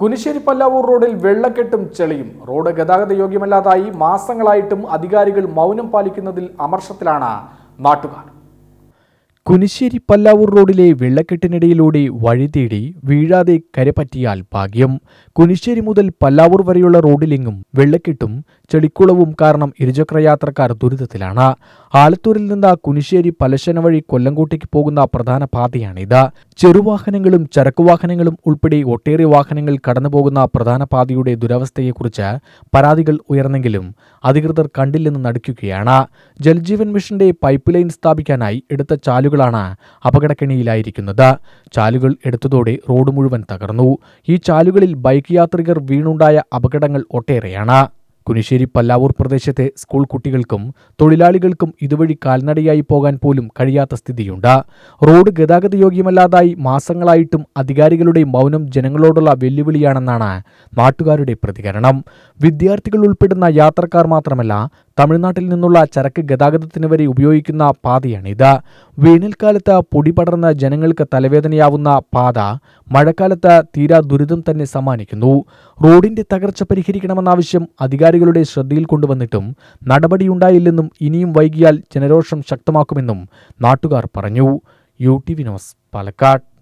കുനിശ്ശേരി പല്ലാവൂർ റോഡിൽ വെള്ളക്കെട്ടും ചെളിയും റോഡ് ഗതാഗത യോഗ്യമല്ലാതായി മാസങ്ങളായിട്ടും അധികാരികൾ മൗനം പാലിക്കുന്നതിൽ അമർഷത്തിലാണ് നാട്ടുകാർ കുനിശ്ശേരി പല്ലാവൂർ റോഡിലെ വെള്ളക്കെട്ടിനിടയിലൂടെ വഴിതേടി വീഴാതെ കരപറ്റിയാൽ ഭാഗ്യം കുനിശ്ശേരി മുതൽ പല്ലാവൂർ വരെയുള്ള റോഡിലെങ്ങും വെള്ളക്കെട്ടും ചെളിക്കുളവും കാരണം ഇരുചക്രയാത്രക്കാർ ദുരിതത്തിലാണ് ആലത്തൂരിൽ നിന്ന് കുനിശ്ശേരി പലശന വഴി കൊല്ലങ്കോട്ടേക്ക് പോകുന്ന പ്രധാന പാതയാണിത് ചെറുവാഹനങ്ങളും ചരക്കുവാഹനങ്ങളും ഉൾപ്പെടെ ഒട്ടേറെ വാഹനങ്ങൾ കടന്നുപോകുന്ന പ്രധാന പാതയുടെ ദുരവസ്ഥയെക്കുറിച്ച് പരാതികൾ ഉയർന്നെങ്കിലും അധികൃതർ കണ്ടില്ലെന്ന് നടിക്കുകയാണ് ജൽജീവൻ മിഷന്റെ പൈപ്പ് ലൈൻ സ്ഥാപിക്കാനായി എടുത്ത ചാലുകൾ ചാലുകളാണ് അപകടക്കെണിയിലായിരിക്കുന്നത് ചാലുകൾ എടുത്തതോടെ റോഡ് മുഴുവൻ തകർന്നു ഈ ചാലുകളിൽ ബൈക്ക് യാത്രികർ വീണുണ്ടായ അപകടങ്ങൾ ഒട്ടേറെയാണ് കുനിശ്ശേരി പല്ലാവൂർ പ്രദേശത്തെ സ്കൂൾ കുട്ടികൾക്കും തൊഴിലാളികൾക്കും ഇതുവഴി കാൽനടയായി പോകാൻ പോലും കഴിയാത്ത സ്ഥിതിയുണ്ട് റോഡ് ഗതാഗതയോഗ്യമല്ലാതായി മാസങ്ങളായിട്ടും അധികാരികളുടെ മൗനം ജനങ്ങളോടുള്ള വെല്ലുവിളിയാണെന്നാണ് നാട്ടുകാരുടെ പ്രതികരണം വിദ്യാർത്ഥികൾ ഉൾപ്പെടുന്ന യാത്രക്കാർ മാത്രമല്ല തമിഴ്നാട്ടിൽ നിന്നുള്ള ചരക്ക് ഗതാഗതത്തിന് വരെ ഉപയോഗിക്കുന്ന പാതയാണിത് വേനൽക്കാലത്ത് പൊടി പടർന്ന ജനങ്ങൾക്ക് തലവേദനയാവുന്ന പാത മഴക്കാലത്ത് തീരാ ദുരിതം തന്നെ സമ്മാനിക്കുന്നു റോഡിന്റെ തകർച്ച പരിഹരിക്കണമെന്ന ആവശ്യം അധികാരികളുടെ ശ്രദ്ധയിൽ കൊണ്ടുവന്നിട്ടും നടപടിയുണ്ടായില്ലെന്നും ഇനിയും വൈകിയാൽ ജനരോഷം ശക്തമാക്കുമെന്നും നാട്ടുകാർ പറഞ്ഞു യു ടി വിനോസ് ന്യൂസ് പാലക്കാട്